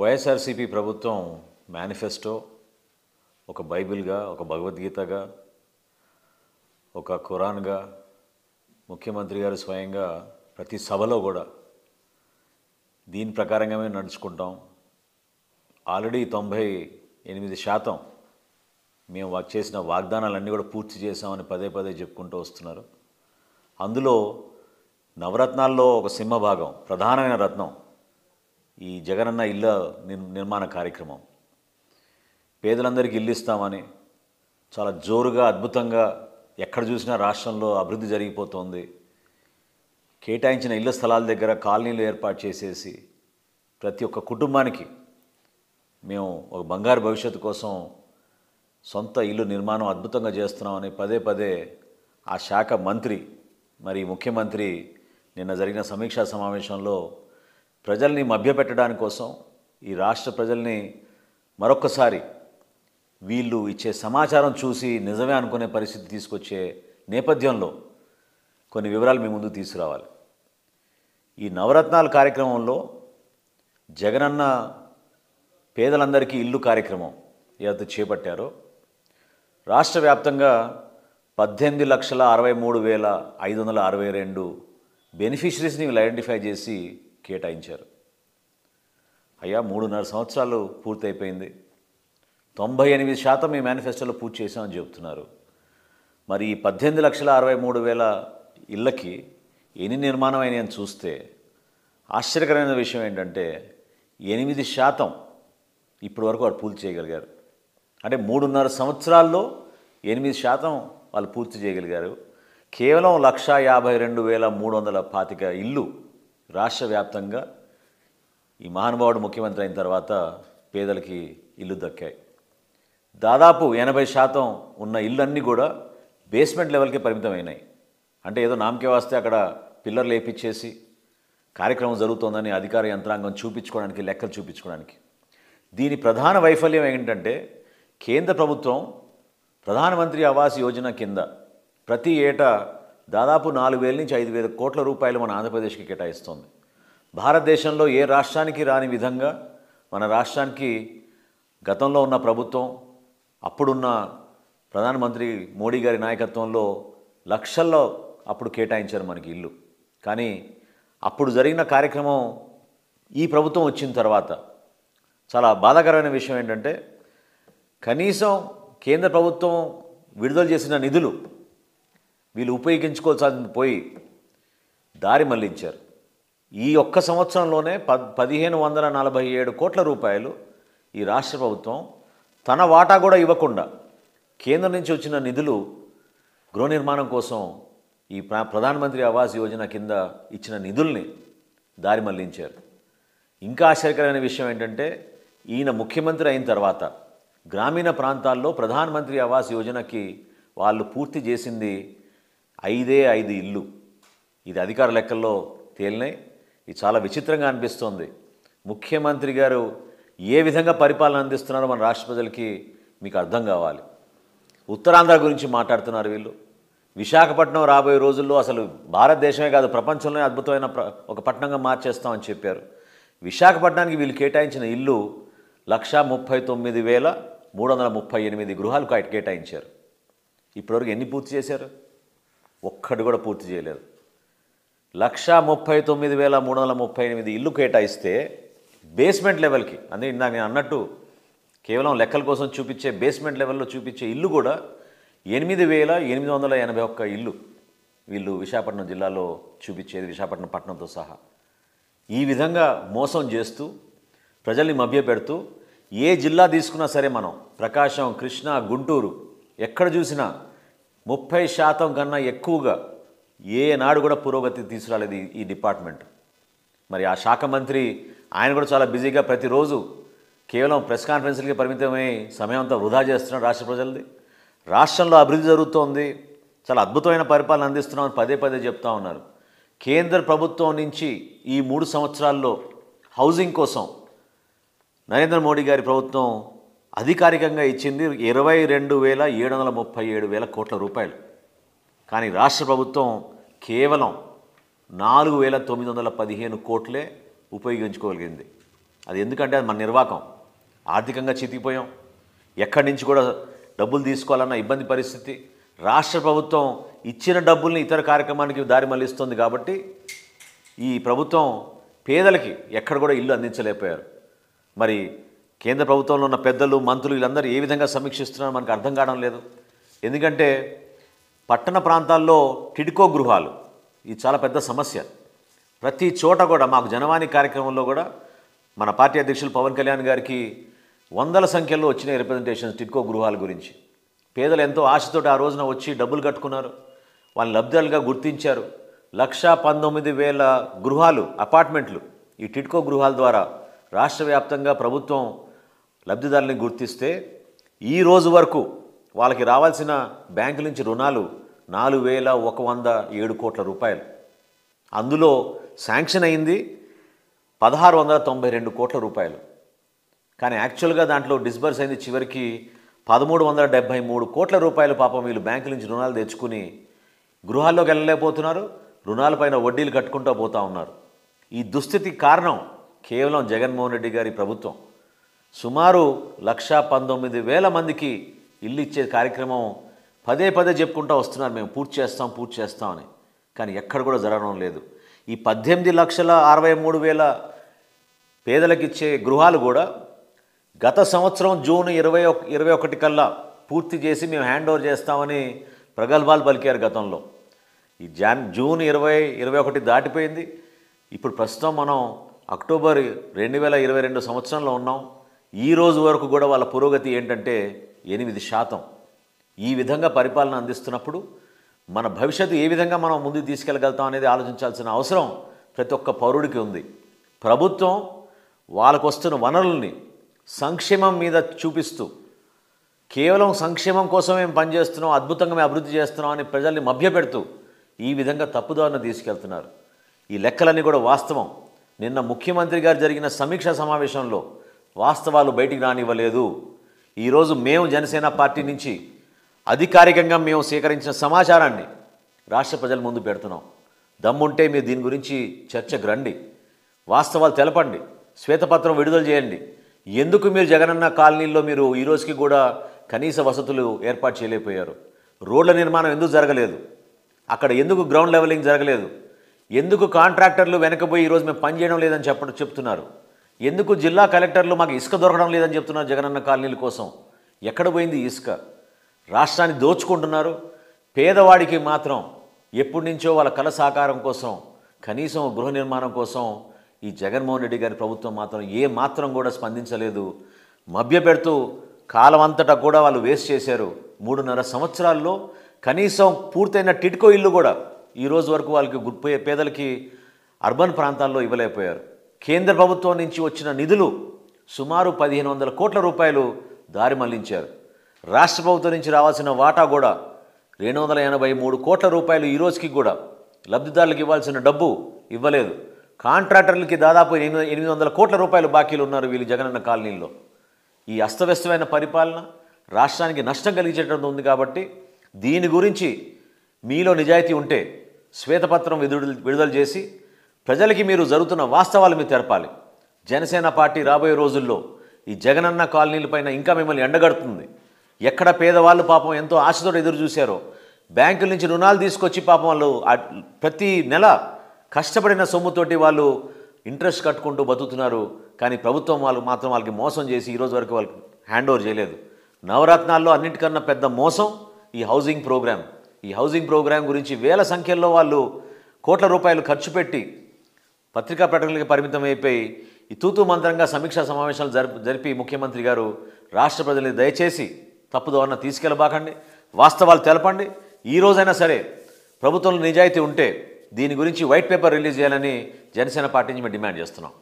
వైఎస్ఆర్సీపీ ప్రభుత్వం మేనిఫెస్టో ఒక బైబిల్గా ఒక భగవద్గీతగా ఒక ఖురాన్గా ముఖ్యమంత్రి గారు స్వయంగా ప్రతి సభలో కూడా దీని ప్రకారంగా మేము నడుచుకుంటాం ఆల్రెడీ తొంభై ఎనిమిది శాతం మేము చేసిన వాగ్దానాలన్నీ కూడా పూర్తి చేశామని పదే పదే చెప్పుకుంటూ వస్తున్నారు అందులో నవరత్నాల్లో ఒక సింహభాగం ప్రధానమైన రత్నం ఈ జగనన్న ఇళ్ళ నిర్మాణ కార్యక్రమం పేదలందరికీ ఇల్లు ఇస్తామని చాలా జోరుగా అద్భుతంగా ఎక్కడ చూసినా రాష్ట్రంలో అభివృద్ధి జరిగిపోతుంది కేటాయించిన ఇళ్ల స్థలాల దగ్గర కాలనీలు ఏర్పాటు చేసేసి ప్రతి ఒక్క కుటుంబానికి మేము ఒక బంగారు భవిష్యత్తు కోసం సొంత ఇల్లు నిర్మాణం అద్భుతంగా చేస్తున్నామని పదే పదే ఆ శాఖ మంత్రి మరి ముఖ్యమంత్రి నిన్న జరిగిన సమీక్షా సమావేశంలో ప్రజల్ని మభ్యపెట్టడానికి కోసం ఈ రాష్ట్ర ప్రజల్ని మరొక్కసారి వీళ్ళు ఇచ్చే సమాచారం చూసి నిజమే అనుకునే పరిస్థితి తీసుకొచ్చే నేపథ్యంలో కొన్ని వివరాలు మీ ముందు తీసుకురావాలి ఈ నవరత్నాల కార్యక్రమంలో జగనన్న పేదలందరికీ ఇల్లు కార్యక్రమం ఏదైతే చేపట్టారో రాష్ట్ర వ్యాప్తంగా పద్దెనిమిది లక్షల అరవై మూడు వేల ఐదు వందల అరవై రెండు బెనిఫిషరీస్ని వీళ్ళు ఐడెంటిఫై చేసి కేటాయించారు అయ్యా మూడున్నర సంవత్సరాలు పూర్తయిపోయింది తొంభై ఎనిమిది శాతం ఈ మేనిఫెస్టోలో పూర్తి చేశామని చెబుతున్నారు మరి ఈ పద్దెనిమిది లక్షల అరవై మూడు వేల ఇళ్ళకి ఎన్ని నిర్మాణం అయినాయని చూస్తే ఆశ్చర్యకరమైన విషయం ఏంటంటే ఎనిమిది శాతం ఇప్పటి వరకు వారు పూర్తి చేయగలిగారు అంటే మూడున్నర సంవత్సరాల్లో ఎనిమిది శాతం వాళ్ళు పూర్తి చేయగలిగారు కేవలం లక్షా యాభై రెండు వేల మూడు వందల పాతిక ఇల్లు రాష్ట్ర వ్యాప్తంగా ఈ మహానుభావుడు ముఖ్యమంత్రి అయిన తర్వాత పేదలకి ఇల్లు దక్కాయి దాదాపు ఎనభై శాతం ఉన్న ఇళ్ళన్నీ కూడా బేస్మెంట్ లెవెల్కే పరిమితమైనాయి అంటే ఏదో నామకే వస్తే అక్కడ పిల్లర్లు వేపించేసి కార్యక్రమం జరుగుతోందని అధికార యంత్రాంగం చూపించుకోవడానికి లెక్కలు చూపించుకోవడానికి దీని ప్రధాన వైఫల్యం ఏంటంటే కేంద్ర ప్రభుత్వం ప్రధానమంత్రి ఆవాస్ యోజన కింద ప్రతి ఏటా దాదాపు నాలుగు వేల నుంచి ఐదు వేల కోట్ల రూపాయలు మన ఆంధ్రప్రదేశ్కి కేటాయిస్తోంది భారతదేశంలో ఏ రాష్ట్రానికి రాని విధంగా మన రాష్ట్రానికి గతంలో ఉన్న ప్రభుత్వం అప్పుడున్న ప్రధానమంత్రి మోడీ గారి నాయకత్వంలో లక్షల్లో అప్పుడు కేటాయించారు మనకి ఇల్లు కానీ అప్పుడు జరిగిన కార్యక్రమం ఈ ప్రభుత్వం వచ్చిన తర్వాత చాలా బాధాకరమైన విషయం ఏంటంటే కనీసం కేంద్ర ప్రభుత్వం విడుదల చేసిన నిధులు వీళ్ళు ఉపయోగించుకోవాల్సింది పోయి దారి మళ్లించారు ఈ ఒక్క సంవత్సరంలోనే ప పదిహేను వందల నలభై ఏడు కోట్ల రూపాయలు ఈ రాష్ట్ర ప్రభుత్వం తన వాటా కూడా ఇవ్వకుండా కేంద్రం నుంచి వచ్చిన నిధులు గృహ నిర్మాణం కోసం ఈ ప్రధానమంత్రి ఆవాస్ యోజన కింద ఇచ్చిన నిధుల్ని దారి మళ్లించారు ఇంకా ఆశ్చర్యకరమైన విషయం ఏంటంటే ఈయన ముఖ్యమంత్రి అయిన తర్వాత గ్రామీణ ప్రాంతాల్లో ప్రధానమంత్రి ఆవాస్ యోజనకి వాళ్ళు పూర్తి చేసింది ఐదే ఐదు ఇల్లు ఇది అధికార లెక్కల్లో తేలినాయి ఇది చాలా విచిత్రంగా అనిపిస్తోంది ముఖ్యమంత్రి గారు ఏ విధంగా పరిపాలన అందిస్తున్నారో మన రాష్ట్ర ప్రజలకి మీకు అర్థం కావాలి ఉత్తరాంధ్ర గురించి మాట్లాడుతున్నారు వీళ్ళు విశాఖపట్నం రాబోయే రోజుల్లో అసలు భారతదేశమే కాదు ప్రపంచంలోనే అద్భుతమైన ఒక పట్టణంగా మార్చేస్తామని చెప్పారు విశాఖపట్నానికి వీళ్ళు కేటాయించిన ఇల్లు లక్ష ముప్పై తొమ్మిది వేల మూడు వందల ముప్పై ఎనిమిది గృహాలు కేటాయించారు ఇప్పటివరకు ఎన్ని పూర్తి చేశారు ఒక్కటి కూడా పూర్తి చేయలేదు లక్ష ముప్పై తొమ్మిది వేల మూడు వందల ముప్పై ఎనిమిది ఇల్లు కేటాయిస్తే బేస్మెంట్ లెవెల్కి అందుకే ఇందాక నేను అన్నట్టు కేవలం లెక్కల కోసం చూపించే బేస్మెంట్ లెవెల్లో చూపించే ఇల్లు కూడా ఎనిమిది వేల ఎనిమిది వందల ఎనభై ఒక్క ఇల్లు వీళ్ళు విశాఖపట్నం జిల్లాలో చూపించేది విశాఖపట్నం పట్టణంతో సహా ఈ విధంగా మోసం చేస్తూ ప్రజల్ని మభ్యపెడుతూ ఏ జిల్లా తీసుకున్నా సరే మనం ప్రకాశం కృష్ణా గుంటూరు ఎక్కడ చూసినా ముప్పై శాతం కన్నా ఎక్కువగా ఏనాడు కూడా పురోగతి తీసుకురాలేదు ఈ డిపార్ట్మెంట్ మరి ఆ శాఖ మంత్రి ఆయన కూడా చాలా బిజీగా ప్రతిరోజు కేవలం ప్రెస్ కాన్ఫరెన్స్లకి పరిమితమై సమయం అంతా వృధా చేస్తున్నాడు రాష్ట్ర ప్రజలది రాష్ట్రంలో అభివృద్ధి జరుగుతోంది చాలా అద్భుతమైన పరిపాలన అందిస్తున్నామని పదే పదే చెప్తా ఉన్నారు కేంద్ర ప్రభుత్వం నుంచి ఈ మూడు సంవత్సరాల్లో హౌసింగ్ కోసం నరేంద్ర మోడీ గారి ప్రభుత్వం అధికారికంగా ఇచ్చింది ఇరవై రెండు వేల ఏడు వందల ముప్పై ఏడు వేల కోట్ల రూపాయలు కానీ రాష్ట్ర ప్రభుత్వం కేవలం నాలుగు వేల తొమ్మిది వందల పదిహేను కోట్లే ఉపయోగించుకోగలిగింది అది ఎందుకంటే అది మన నిర్వాకం ఆర్థికంగా చితికిపోయాం ఎక్కడి నుంచి కూడా డబ్బులు తీసుకోవాలన్న ఇబ్బంది పరిస్థితి రాష్ట్ర ప్రభుత్వం ఇచ్చిన డబ్బుల్ని ఇతర కార్యక్రమానికి దారి మళ్ళిస్తుంది కాబట్టి ఈ ప్రభుత్వం పేదలకి ఎక్కడ కూడా ఇల్లు అందించలేకపోయారు మరి కేంద్ర ప్రభుత్వంలో ఉన్న పెద్దలు మంత్రులు వీళ్ళందరూ ఏ విధంగా సమీక్షిస్తున్నారో మనకు అర్థం కావడం లేదు ఎందుకంటే పట్టణ ప్రాంతాల్లో టిడ్కో గృహాలు ఇది చాలా పెద్ద సమస్య ప్రతి చోట కూడా మాకు జనవాణి కార్యక్రమంలో కూడా మన పార్టీ అధ్యక్షులు పవన్ కళ్యాణ్ గారికి వందల సంఖ్యలో వచ్చిన రిప్రజెంటేషన్స్ టిడ్కో గృహాల గురించి పేదలు ఎంతో ఆశతో ఆ రోజున వచ్చి డబ్బులు కట్టుకున్నారు వాళ్ళని లబ్ధాలుగా గుర్తించారు లక్షా పంతొమ్మిది వేల గృహాలు అపార్ట్మెంట్లు ఈ టిడ్కో గృహాల ద్వారా రాష్ట్ర వ్యాప్తంగా ప్రభుత్వం లబ్ధిదారులను గుర్తిస్తే ఈ రోజు వరకు వాళ్ళకి రావాల్సిన బ్యాంకు నుంచి రుణాలు నాలుగు వేల ఒక వంద ఏడు కోట్ల రూపాయలు అందులో శాంక్షన్ అయింది పదహారు వందల తొంభై రెండు కోట్ల రూపాయలు కానీ యాక్చువల్గా దాంట్లో డిస్బర్స్ అయింది చివరికి పదమూడు వందల డెబ్భై మూడు కోట్ల రూపాయలు పాపం వీళ్ళు బ్యాంకు నుంచి రుణాలు తెచ్చుకుని గృహాల్లోకి వెళ్ళలేకపోతున్నారు రుణాలపైన వడ్డీలు కట్టుకుంటూ పోతూ ఉన్నారు ఈ దుస్థితికి కారణం కేవలం జగన్మోహన్ రెడ్డి గారి ప్రభుత్వం సుమారు లక్ష పంతొమ్మిది వేల మందికి ఇల్లు ఇచ్చే కార్యక్రమం పదే పదే చెప్పుకుంటూ వస్తున్నారు మేము పూర్తి చేస్తాం పూర్తి చేస్తామని కానీ ఎక్కడ కూడా జరగడం లేదు ఈ పద్దెనిమిది లక్షల అరవై మూడు వేల పేదలకు ఇచ్చే గృహాలు కూడా గత సంవత్సరం జూన్ ఇరవై ఒక ఇరవై ఒకటి కల్లా పూర్తి చేసి మేము హ్యాండ్ ఓవర్ చేస్తామని ప్రగల్భాలు పలికారు గతంలో ఈ జాన్ జూన్ ఇరవై ఇరవై ఒకటి దాటిపోయింది ఇప్పుడు ప్రస్తుతం మనం అక్టోబర్ రెండు వేల ఇరవై రెండు సంవత్సరంలో ఉన్నాం ఈ రోజు వరకు కూడా వాళ్ళ పురోగతి ఏంటంటే ఎనిమిది శాతం ఈ విధంగా పరిపాలన అందిస్తున్నప్పుడు మన భవిష్యత్తు ఏ విధంగా మనం ముందుకు తీసుకెళ్ళగలుగుతాం అనేది ఆలోచించాల్సిన అవసరం ప్రతి ఒక్క పౌరుడికి ఉంది ప్రభుత్వం వాళ్ళకు వస్తున్న వనరుల్ని సంక్షేమం మీద చూపిస్తూ కేవలం సంక్షేమం కోసం మేము పనిచేస్తున్నాం అద్భుతంగా మేము అభివృద్ధి చేస్తున్నాం అని ప్రజల్ని మభ్యపెడుతూ ఈ విధంగా తప్పుదారిన తీసుకెళ్తున్నారు ఈ లెక్కలన్నీ కూడా వాస్తవం నిన్న ముఖ్యమంత్రి గారు జరిగిన సమీక్షా సమావేశంలో వాస్తవాలు బయటికి రానివ్వలేదు ఈరోజు మేము జనసేన పార్టీ నుంచి అధికారికంగా మేము సేకరించిన సమాచారాన్ని రాష్ట్ర ప్రజల ముందు పెడుతున్నాం దమ్ముంటే మీరు దీని గురించి చర్చకు రండి వాస్తవాలు తెలపండి శ్వేతపత్రం విడుదల చేయండి ఎందుకు మీరు జగనన్న కాలనీల్లో మీరు ఈరోజుకి కూడా కనీస వసతులు ఏర్పాటు చేయలేకపోయారు రోడ్ల నిర్మాణం ఎందుకు జరగలేదు అక్కడ ఎందుకు గ్రౌండ్ లెవెలింగ్ జరగలేదు ఎందుకు కాంట్రాక్టర్లు వెనకపోయి ఈరోజు మేము పనిచేయడం లేదని చెప్పడం చెప్తున్నారు ఎందుకు జిల్లా కలెక్టర్లు మాకు ఇసుక దొరకడం లేదని చెప్తున్నారు జగనన్న కాలనీల కోసం ఎక్కడ పోయింది ఇసుక రాష్ట్రాన్ని దోచుకుంటున్నారు పేదవాడికి మాత్రం ఎప్పటి నుంచో వాళ్ళ కళ సాకారం కోసం కనీసం గృహ నిర్మాణం కోసం ఈ జగన్మోహన్ రెడ్డి గారి ప్రభుత్వం మాత్రం ఏ మాత్రం కూడా స్పందించలేదు మభ్యపెడుతూ కాలం అంతటా కూడా వాళ్ళు వేస్ట్ చేశారు మూడున్నర సంవత్సరాల్లో కనీసం పూర్తయిన టిట్కో ఇల్లు కూడా ఈరోజు వరకు వాళ్ళకి పేదలకి అర్బన్ ప్రాంతాల్లో ఇవ్వలేకపోయారు కేంద్ర ప్రభుత్వం నుంచి వచ్చిన నిధులు సుమారు పదిహేను వందల కోట్ల రూపాయలు దారి మళ్లించారు రాష్ట్ర ప్రభుత్వం నుంచి రావాల్సిన వాటా కూడా రెండు వందల ఎనభై మూడు కోట్ల రూపాయలు ఈ రోజుకి కూడా లబ్ధిదారులకు ఇవ్వాల్సిన డబ్బు ఇవ్వలేదు కాంట్రాక్టర్లకి దాదాపు ఎనిమిది వందల కోట్ల రూపాయలు బాకీలు ఉన్నారు వీళ్ళు జగనన్న కాలనీల్లో ఈ అస్తవ్యస్తమైన పరిపాలన రాష్ట్రానికి నష్టం కలిగించేటట్టు ఉంది కాబట్టి దీని గురించి మీలో నిజాయితీ ఉంటే శ్వేతపత్రం విడుదల చేసి ప్రజలకి మీరు జరుగుతున్న వాస్తవాలు మీరు తెరపాలి జనసేన పార్టీ రాబోయే రోజుల్లో ఈ జగనన్న కాలనీలపైన ఇంకా మిమ్మల్ని ఎండగడుతుంది ఎక్కడ పేదవాళ్ళు పాపం ఎంతో ఆశతో ఎదురు చూశారో బ్యాంకుల నుంచి రుణాలు తీసుకొచ్చి పాపం వాళ్ళు ప్రతి నెల కష్టపడిన సొమ్ముతోటి వాళ్ళు ఇంట్రెస్ట్ కట్టుకుంటూ బతుకుతున్నారు కానీ ప్రభుత్వం వాళ్ళు మాత్రం వాళ్ళకి మోసం చేసి ఈరోజు వరకు వాళ్ళకి హ్యాండ్ ఓవర్ చేయలేదు నవరత్నాల్లో అన్నింటికన్నా పెద్ద మోసం ఈ హౌసింగ్ ప్రోగ్రామ్ ఈ హౌసింగ్ ప్రోగ్రామ్ గురించి వేల సంఖ్యలో వాళ్ళు కోట్ల రూపాయలు ఖర్చు పెట్టి పత్రికా ప్రకటనలకు పరిమితం అయిపోయి ఈ తూతూ మంత్రంగా సమీక్షా సమావేశాలు జరిపి జరిపి ముఖ్యమంత్రి గారు రాష్ట్ర ప్రజల్ని దయచేసి తప్పుదోవన తీసుకెళ్ళబాకండి వాస్తవాలు తెలపండి ఈ రోజైనా సరే ప్రభుత్వంలో నిజాయితీ ఉంటే దీని గురించి వైట్ పేపర్ రిలీజ్ చేయాలని జనసేన పార్టీ నుంచి మేము డిమాండ్ చేస్తున్నాం